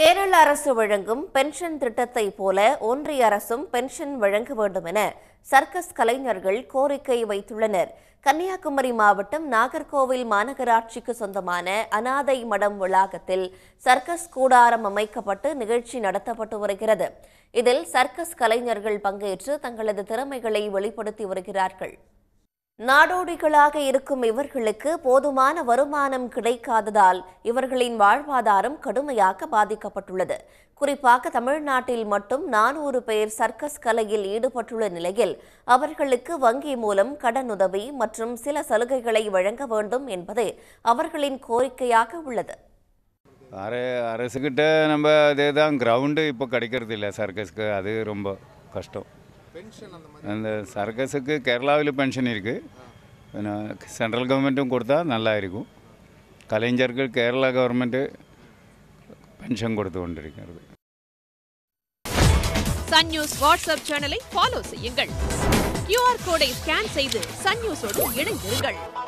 கேரள அரசு வழங்கும் பென்ஷன் திட்டத்தை போல ஒன்றிய அரசும் பென்ஷன் வழங்க வேண்டும் என சர்க்கஸ் கலைஞர்கள் கோரிக்கை வைத்துள்ளனர் கன்னியாகுமரி மாவட்டம் நாகர்கோவில் மாநகராட்சிக்கு சொந்தமான அனாதை மடம் வளாகத்தில் சர்க்கஸ் கூடாரம் அமைக்கப்பட்டு நிகழ்ச்சி நடத்தப்பட்டு வருகிறது இதில் சர்க்கஸ் கலைஞர்கள் பங்கேற்று தங்களது திறமைகளை வெளிப்படுத்தி வருகிறார்கள் நாடோடிகளாக இருக்கும் இவர்களுக்கு போதுமான வருமானம் கிடைக்காததால் இவர்களின் வாழ்வாதாரம் கடுமையாக பாதிக்கப்பட்டுள்ளது குறிப்பாக தமிழ்நாட்டில் மட்டும் நானூறு பேர் சர்க்கஸ் கலையில் ஈடுபட்டுள்ள நிலையில் அவர்களுக்கு வங்கி மூலம் கடனுதவி மற்றும் சில சலுகைகளை வழங்க வேண்டும் என்பது அவர்களின் கோரிக்கையாக உள்ளது அரசுக்கிட்ட நம்ம அதே தான் கிரவுண்டு இப்போ கிடைக்கிறது இல்லை சர்க்கஸ்க்கு அது ரொம்ப கஷ்டம் அந்த சர்க்கஸுக்கு கேரளாவில் பென்ஷன் இருக்குது പിന്നെ സെൻട്രൽ ഗവൺമെൻറ്റും കൊടുത്താൽ നല്ലതായിരിക്കും കലൈഞ്ചർക്ക് കേരള ഗവൺമെൻറ് പെൻഷൻ കൊടുത്തുകൊണ്ടിരിക്കുന്നത് சன் நியூஸ் வாட்ஸ்அப் சேனலை ஃபாலோ செய்யுங்கள் கியூஆர் கோடை ஸ்கேன் செய்து சன் நியூஸோடு இணைந்திருங்கள்